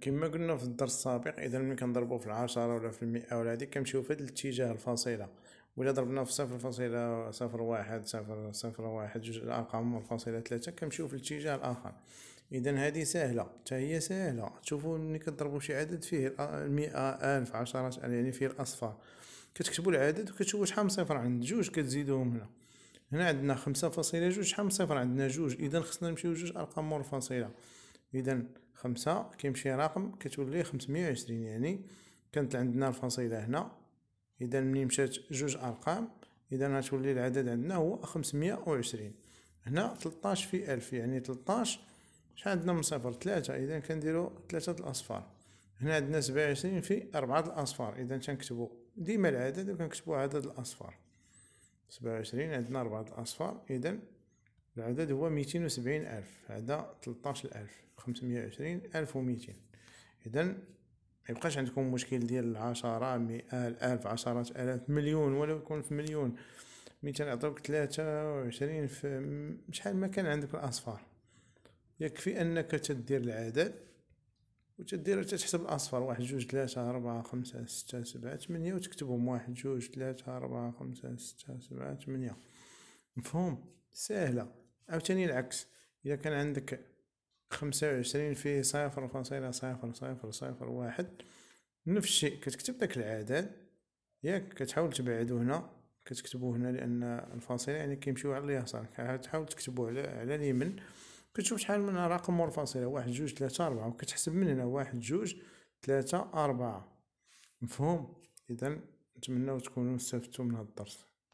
كما قلنا في الدرس السابق اذا ملي كنضربوا في العشرة ولا في المئة ولا هذيك كنمشيو في هذا الاتجاه الفاصله ولا ضربنا في صفر فاصله صفر واحد صفر صفر واحد جوج الارقام الفاصلة ثلاثة كنمشيو في الاتجاه الاخر اذا هذه سهله حتى هي سهله تشوفوا ملي كضربوا شي عدد فيه المئة الف عشرة يعني فيه الاصفار كتكتبوا العدد وكتشوفوا شحال صفر عند جوج كتزيدوهم هنا هنا عندنا خمسة فاصله جوج شحال صفر عندنا جوج اذا خصنا نمشيو جوج ارقام مور الفاصله اذا خمسة كيمشي رقم كتولي خمسمية وعشرين يعني كانت عندنا الفصيلة هنا إذا مني مشات جوج أرقام إذا غتولي العدد عندنا هو خمسمية وعشرين هنا تلطاش في ألف يعني تلطاش شحال عندنا من صفر تلاتة إذا كنديرو تلاتة الأصفار هنا عندنا سبعة وعشرين في أربعة الأصفار إذا تنكتبو ديما العدد وكنكتبو عدد الأصفار سبعة وعشرين عندنا أربعة الأصفار إذا العدد هو ميتين وسبعين ألف هذا تلطاش ألف خمسمية وعشرين ألف وميتين إذن ميبقاش عندكم مشكل ديال العشرة مئة ألف عشرات ألاف مليون ولو يكون في مليون ميتين عطوك تلاتة وعشرين في شحال ما كان عندك الأصفار يكفي أنك تدير العدد وتدير تحسب الأصفار واحد جوج تلاتة أربعة خمسة ستة سبعة تمنية وتكتبهم واحد جوج تلاتة أربعة خمسة ستة سبعة تمنية مفهوم سهله عاوتاني العكس إذا كان عندك خمسة وعشرين فيه صفر فاصلة صفر صفر صفر واحد نفس الشيء كتكتب داك العدد ياك كتحاول تبعدو هنا كتكتبو هنا لأن الفاصلة يعني كيمشيو على اليسار كتحاول تكتبو على على اليمين كتشوف شحال من رقم مور الفاصلة واحد جوج تلاتة أربعة وكتحسب من هنا واحد جوج تلاتة أربعة مفهوم إذا نتمناو تكونوا استفدتوا من هاد الدرس